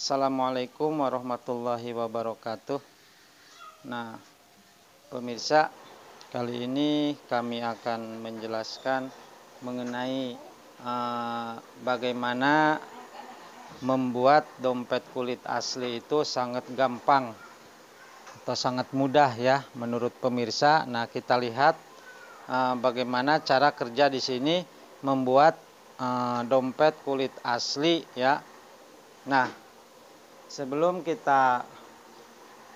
Assalamualaikum warahmatullahi wabarakatuh. Nah, pemirsa, kali ini kami akan menjelaskan mengenai uh, bagaimana membuat dompet kulit asli itu sangat gampang atau sangat mudah ya menurut pemirsa. Nah, kita lihat uh, bagaimana cara kerja di sini membuat uh, dompet kulit asli ya. Nah, sebelum kita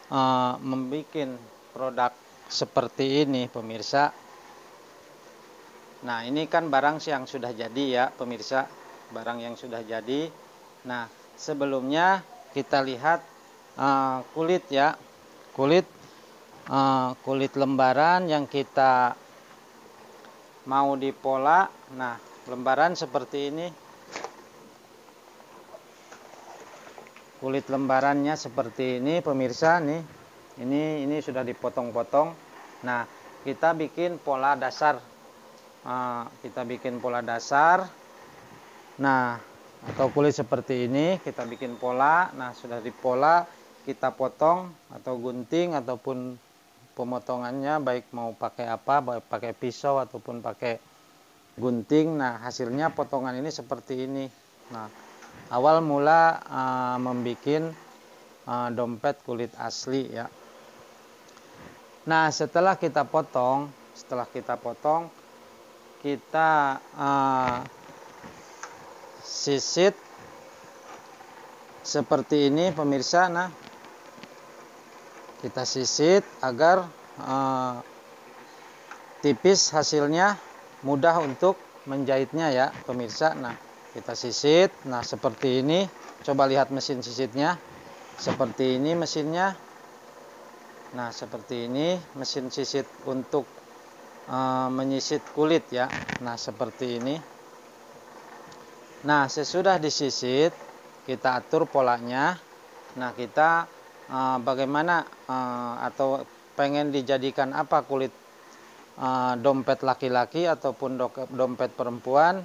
uh, eh, membuat produk seperti ini pemirsa nah ini kan barang yang sudah jadi ya pemirsa barang yang sudah jadi nah sebelumnya kita lihat uh, kulit ya kulit uh, kulit lembaran yang kita mau dipola nah lembaran seperti ini kulit lembarannya seperti ini pemirsa nih ini ini sudah dipotong-potong nah kita bikin pola dasar nah, kita bikin pola dasar nah atau kulit seperti ini kita bikin pola nah sudah dipola kita potong atau gunting ataupun pemotongannya baik mau pakai apa baik pakai pisau ataupun pakai gunting nah hasilnya potongan ini seperti ini nah awal mula uh, eh, membuat uh, eh, dompet kulit asli ya nah setelah kita potong setelah kita potong kita uh, sisit seperti ini pemirsa nah kita sisit agar uh, tipis hasilnya mudah untuk menjahitnya ya pemirsa nah kita sisit nah seperti ini coba lihat mesin sisitnya seperti ini mesinnya nah seperti ini mesin sisit untuk e, menyisit kulit ya nah seperti ini nah sesudah disisit kita atur polanya nah kita e, bagaimana e, atau pengen dijadikan apa kulit dompet laki-laki ataupun dompet perempuan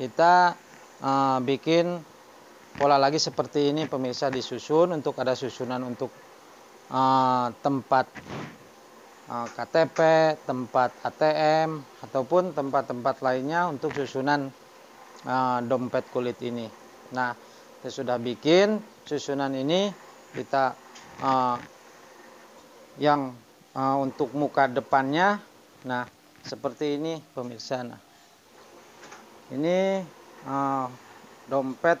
kita uh, bikin pola lagi seperti ini pemirsa disusun untuk ada susunan untuk uh, tempat uh, eh, KTP, tempat ATM ataupun tempat-tempat lainnya untuk susunan uh, dompet kulit ini. Nah, kita sudah bikin susunan ini kita uh, yang uh, untuk muka depannya nah seperti ini pemirsa nah ini uh, dompet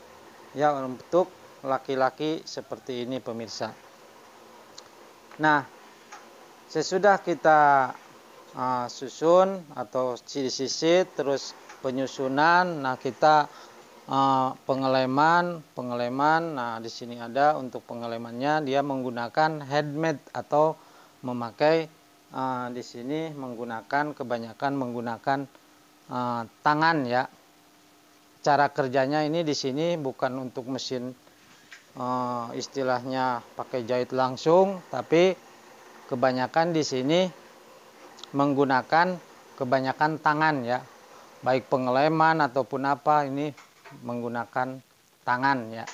yang untuk laki-laki seperti ini pemirsa nah sesudah kita uh, susun atau sisi-sisi terus penyusunan nah kita uh, pengeleman pengeleman nah di sini ada untuk pengelemannya dia menggunakan headmate atau memakai uh, di sini menggunakan kebanyakan menggunakan uh, tangan ya cara kerjanya ini di sini bukan untuk mesin uh, istilahnya pakai jahit langsung tapi kebanyakan di sini menggunakan kebanyakan tangan ya baik pengeleman ataupun apa ini menggunakan tangan ya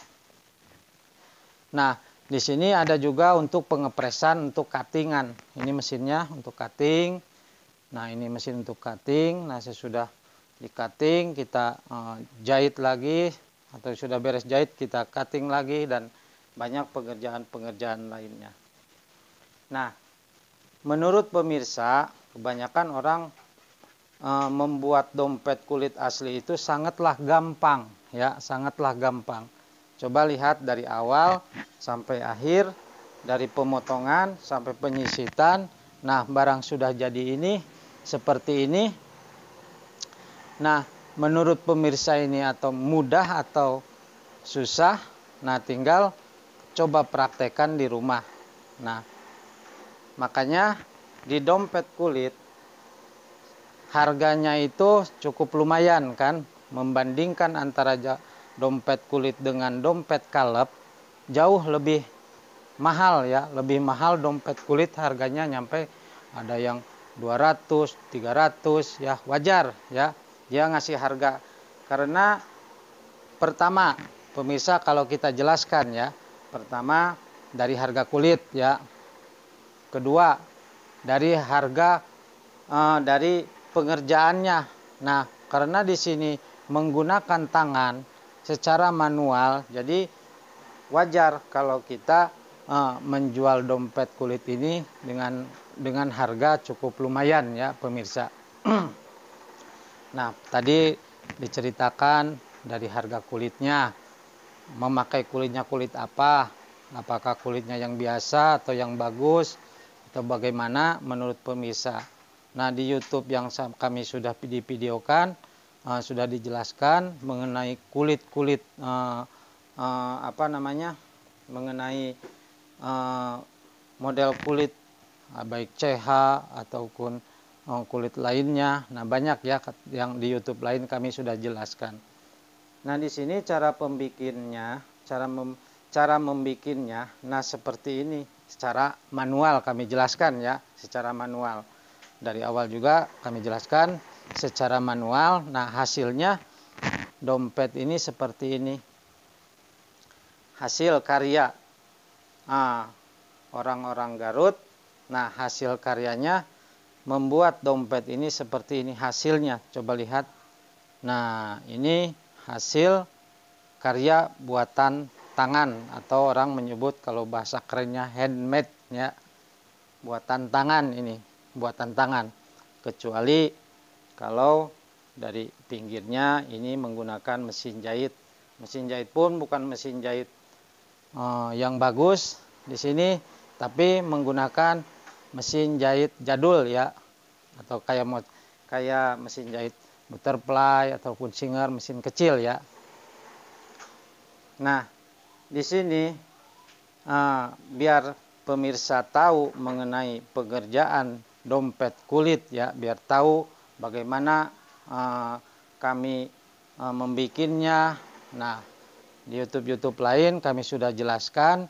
nah di sini ada juga untuk pengepresan untuk cuttingan ini mesinnya untuk cutting nah ini mesin untuk cutting nah sesudah di cutting kita eh, jahit lagi atau sudah beres jahit kita cutting lagi dan banyak pengerjaan pengerjaan lainnya. Nah, menurut pemirsa, kebanyakan orang e, membuat dompet kulit asli itu sangatlah gampang, ya, sangatlah gampang. Coba lihat dari awal sampai akhir, dari pemotongan sampai penyisitan. Nah, barang sudah jadi ini seperti ini, Nah, menurut pemirsa ini atau mudah atau susah, nah tinggal coba praktekkan di rumah. Nah, makanya di dompet kulit harganya itu cukup lumayan kan membandingkan antara dompet kulit dengan dompet kalep jauh lebih mahal ya, lebih mahal dompet kulit harganya nyampe ada yang 200, 300 ya wajar ya dia ngasih harga karena pertama pemirsa kalau kita jelaskan ya, pertama dari harga kulit ya. Kedua dari harga eh, dari pengerjaannya. Nah, karena di sini menggunakan tangan secara manual, jadi wajar kalau kita eh, menjual dompet kulit ini dengan dengan harga cukup lumayan ya pemirsa. Nah, tadi diceritakan dari harga kulitnya, memakai kulitnya kulit apa, apakah kulitnya yang biasa atau yang bagus, atau bagaimana menurut pemirsa. Nah, di YouTube yang kami sudah videokan, uh, eh, sudah dijelaskan mengenai kulit-kulit uh, uh, apa namanya, mengenai uh, model kulit, uh, baik CH ataupun Oh, kulit lainnya. Nah, banyak ya yang di YouTube lain kami sudah jelaskan. Nah, di sini cara pembikinnya, cara mem, cara membikinnya nah seperti ini secara manual kami jelaskan ya, secara manual. Dari awal juga kami jelaskan secara manual. Nah, hasilnya dompet ini seperti ini. Hasil karya ah, orang-orang nah, Garut. Nah, hasil karyanya membuat dompet ini seperti ini hasilnya. Coba lihat. Nah, ini hasil karya buatan tangan atau orang menyebut kalau bahasa kerennya handmade ya. Buatan tangan ini, buatan tangan. Kecuali kalau dari pinggirnya ini menggunakan mesin jahit. Mesin jahit pun bukan mesin jahit eh, yang bagus di sini tapi menggunakan mesin jahit jadul ya atau kayak kayak mesin jahit butterfly ataupun singer mesin kecil ya. Nah, di sini uh, biar pemirsa tahu mengenai pekerjaan dompet kulit ya, biar tahu bagaimana uh, kami uh, membikinnya. Nah, di YouTube-YouTube lain kami sudah jelaskan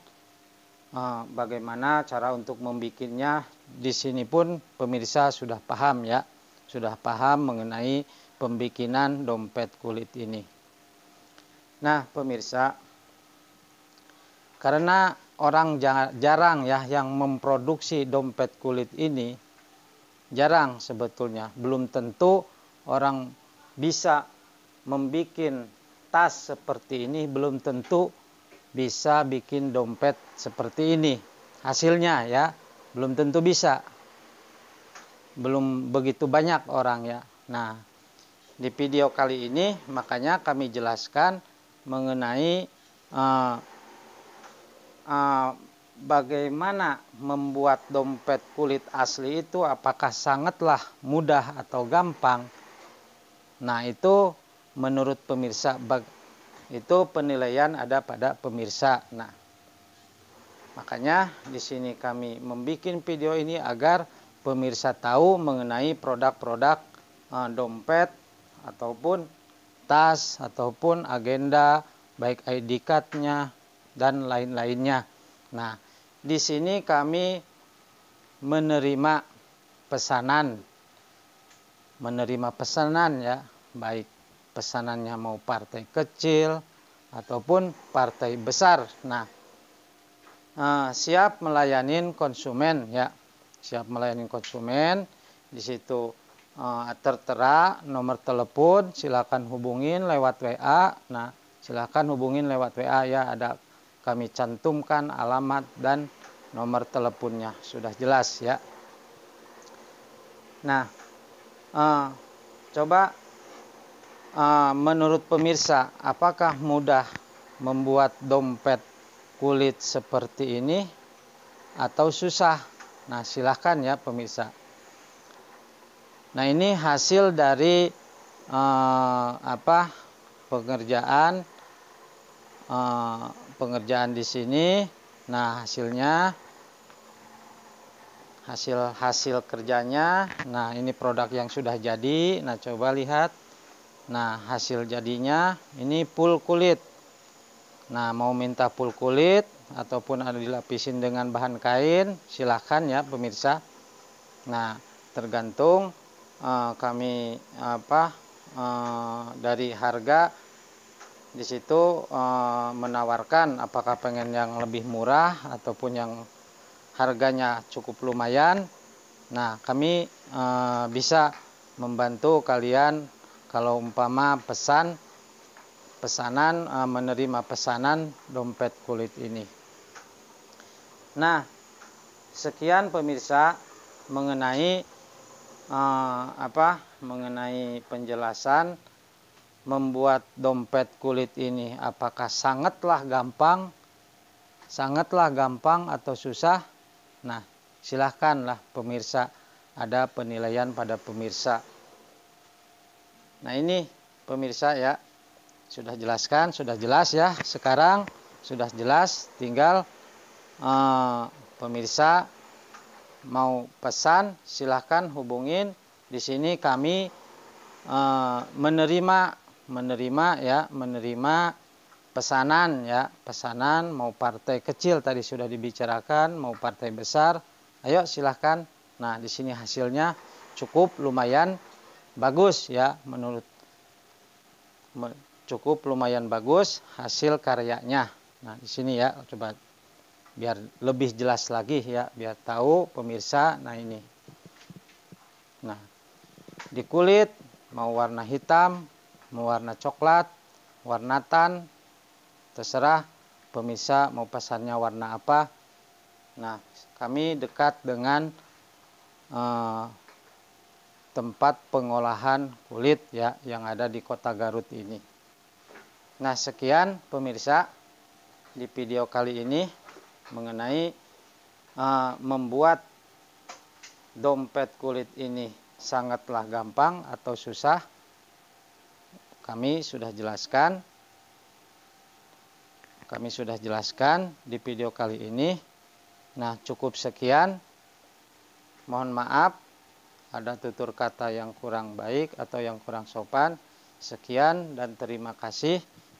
uh, bagaimana cara untuk membikinnya di sini pun pemirsa sudah paham ya, sudah paham mengenai pembikinan dompet kulit ini. Nah, pemirsa, karena orang jarang ya yang memproduksi dompet kulit ini, jarang sebetulnya, belum tentu orang bisa membuat tas seperti ini, belum tentu bisa bikin dompet seperti ini. Hasilnya ya, belum tentu bisa belum begitu banyak orang ya nah di video kali ini makanya kami jelaskan mengenai uh, uh, bagaimana membuat dompet kulit asli itu apakah sangatlah mudah atau gampang nah itu menurut pemirsa itu penilaian ada pada pemirsa nah Makanya di sini kami membuat video ini agar pemirsa tahu mengenai produk-produk eh, dompet ataupun tas ataupun agenda baik ID card-nya dan lain-lainnya. Nah, di sini kami menerima pesanan menerima pesanan ya, baik pesanannya mau partai kecil ataupun partai besar. Nah, Ah, siap melayani konsumen ya siap melayani konsumen di situ ah, tertera nomor telepon silakan hubungin lewat WA nah silakan hubungin lewat WA ya ada kami cantumkan alamat dan nomor teleponnya sudah jelas ya nah ah, coba menurut pemirsa apakah mudah membuat dompet kulit seperti ini atau susah. Nah, silahkan ya pemirsa. Nah, ini hasil dari eh, apa? pengerjaan eh, pengerjaan di sini. Nah, hasilnya hasil hasil kerjanya. Nah, ini produk yang sudah jadi. Nah, coba lihat. Nah, hasil jadinya ini full kulit. Nah, mau minta full kulit ataupun ada dilapisin dengan bahan kain, silahkan ya pemirsa. Nah, tergantung uh, kami apa uh, dari harga di situ uh, menawarkan apakah pengen yang lebih murah ataupun yang harganya cukup lumayan. Nah, kami uh, bisa membantu kalian kalau umpama pesan pesanan eh, menerima pesanan dompet kulit ini. Nah, sekian pemirsa mengenai eh, apa? mengenai penjelasan membuat dompet kulit ini apakah sangatlah gampang sangatlah gampang atau susah? Nah, silahkanlah pemirsa ada penilaian pada pemirsa. Nah, ini pemirsa ya sudah jelaskan sudah jelas ya sekarang sudah jelas tinggal eh, pemirsa mau pesan silahkan hubungin di sini kami eh, menerima menerima ya menerima pesanan ya pesanan mau partai kecil tadi sudah dibicarakan mau partai besar ayo silahkan nah di sini hasilnya cukup lumayan bagus ya menurut cukup lumayan bagus hasil karyanya. Nah, di sini ya coba biar lebih jelas lagi ya, biar tahu pemirsa. Nah, ini. Nah, di kulit mau warna hitam, mau warna coklat, warna tan, terserah pemirsa mau pesannya warna apa. Nah, kami dekat dengan eh, tempat pengolahan kulit ya yang ada di Kota Garut ini. Nah sekian pemirsa di video kali ini mengenai uh, membuat dompet kulit ini sangatlah gampang atau susah kami sudah jelaskan kami sudah jelaskan di video kali ini nah cukup sekian mohon maaf ada tutur kata yang kurang baik atau yang kurang sopan sekian dan terima kasih